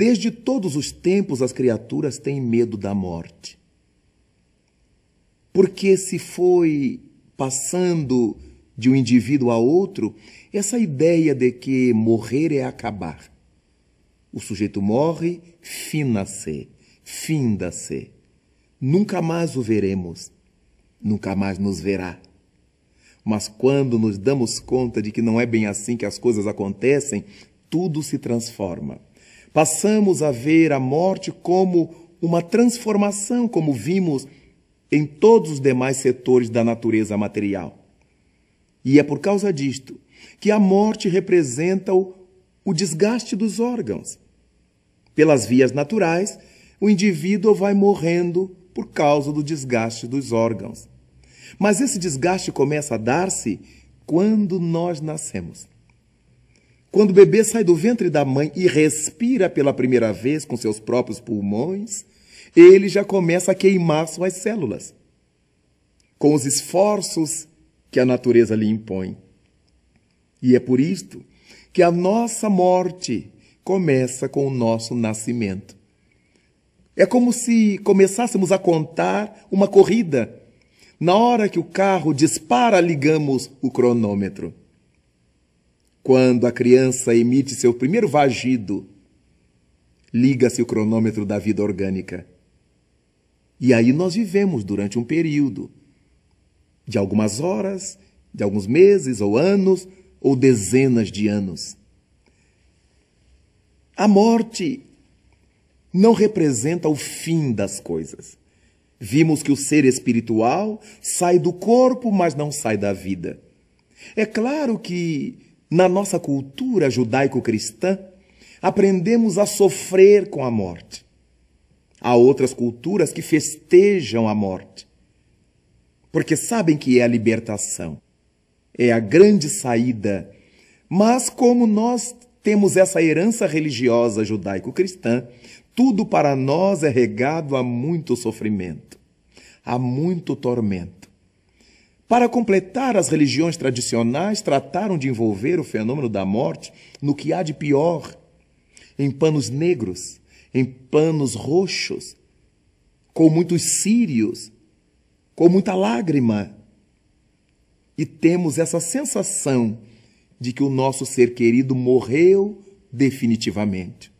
Desde todos os tempos as criaturas têm medo da morte. Porque se foi passando de um indivíduo a outro essa ideia de que morrer é acabar. O sujeito morre, fina-se, finda-se. Nunca mais o veremos, nunca mais nos verá. Mas quando nos damos conta de que não é bem assim que as coisas acontecem, tudo se transforma. Passamos a ver a morte como uma transformação, como vimos em todos os demais setores da natureza material. E é por causa disto que a morte representa o, o desgaste dos órgãos. Pelas vias naturais, o indivíduo vai morrendo por causa do desgaste dos órgãos. Mas esse desgaste começa a dar-se quando nós nascemos. Quando o bebê sai do ventre da mãe e respira pela primeira vez com seus próprios pulmões, ele já começa a queimar suas células com os esforços que a natureza lhe impõe. E é por isto que a nossa morte começa com o nosso nascimento. É como se começássemos a contar uma corrida. Na hora que o carro dispara, ligamos o cronômetro. Quando a criança emite seu primeiro vagido, liga-se o cronômetro da vida orgânica. E aí nós vivemos durante um período de algumas horas, de alguns meses ou anos ou dezenas de anos. A morte não representa o fim das coisas. Vimos que o ser espiritual sai do corpo, mas não sai da vida. É claro que na nossa cultura judaico-cristã, aprendemos a sofrer com a morte. Há outras culturas que festejam a morte, porque sabem que é a libertação, é a grande saída. Mas como nós temos essa herança religiosa judaico-cristã, tudo para nós é regado a muito sofrimento, a muito tormento. Para completar, as religiões tradicionais trataram de envolver o fenômeno da morte no que há de pior, em panos negros, em panos roxos, com muitos círios, com muita lágrima. E temos essa sensação de que o nosso ser querido morreu definitivamente.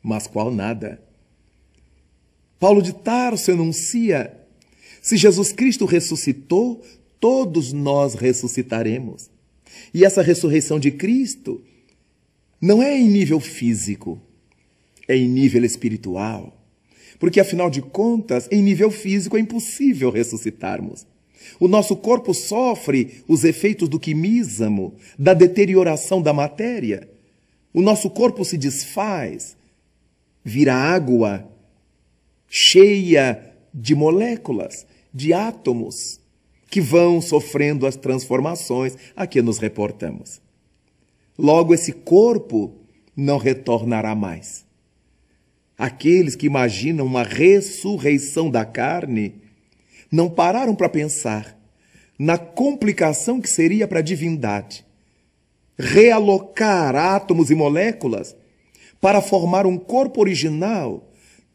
Mas qual nada? Paulo de Tarso enuncia se Jesus Cristo ressuscitou, todos nós ressuscitaremos. E essa ressurreição de Cristo não é em nível físico, é em nível espiritual. Porque, afinal de contas, em nível físico é impossível ressuscitarmos. O nosso corpo sofre os efeitos do quimismo, da deterioração da matéria. O nosso corpo se desfaz, vira água, cheia de moléculas, de átomos, que vão sofrendo as transformações a que nos reportamos. Logo, esse corpo não retornará mais. Aqueles que imaginam uma ressurreição da carne não pararam para pensar na complicação que seria para a divindade realocar átomos e moléculas para formar um corpo original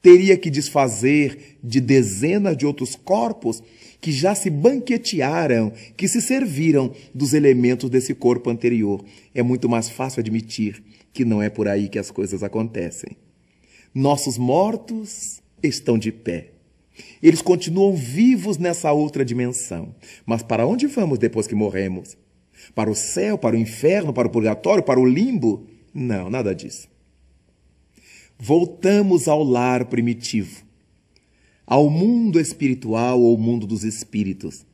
teria que desfazer de dezenas de outros corpos que já se banquetearam, que se serviram dos elementos desse corpo anterior. É muito mais fácil admitir que não é por aí que as coisas acontecem. Nossos mortos estão de pé. Eles continuam vivos nessa outra dimensão. Mas para onde vamos depois que morremos? Para o céu, para o inferno, para o purgatório, para o limbo? Não, nada disso voltamos ao lar primitivo, ao mundo espiritual ou mundo dos espíritos.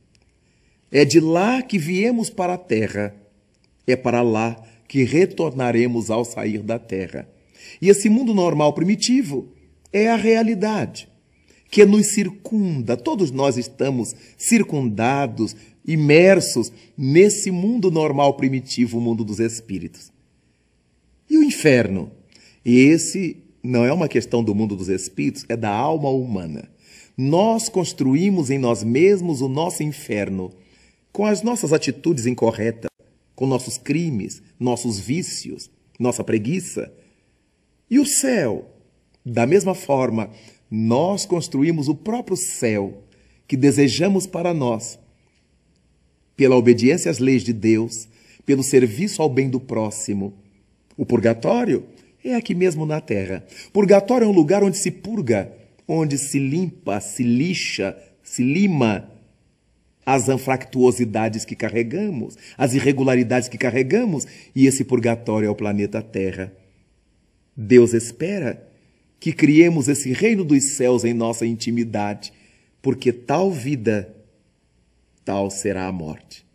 É de lá que viemos para a terra, é para lá que retornaremos ao sair da terra. E esse mundo normal primitivo é a realidade que nos circunda. Todos nós estamos circundados, imersos nesse mundo normal primitivo, o mundo dos espíritos. E o inferno? Esse não é uma questão do mundo dos espíritos, é da alma humana. Nós construímos em nós mesmos o nosso inferno com as nossas atitudes incorretas, com nossos crimes, nossos vícios, nossa preguiça. E o céu, da mesma forma, nós construímos o próprio céu que desejamos para nós, pela obediência às leis de Deus, pelo serviço ao bem do próximo. O purgatório é aqui mesmo na terra. Purgatório é um lugar onde se purga, onde se limpa, se lixa, se lima as anfractuosidades que carregamos, as irregularidades que carregamos, e esse purgatório é o planeta Terra. Deus espera que criemos esse reino dos céus em nossa intimidade, porque tal vida, tal será a morte.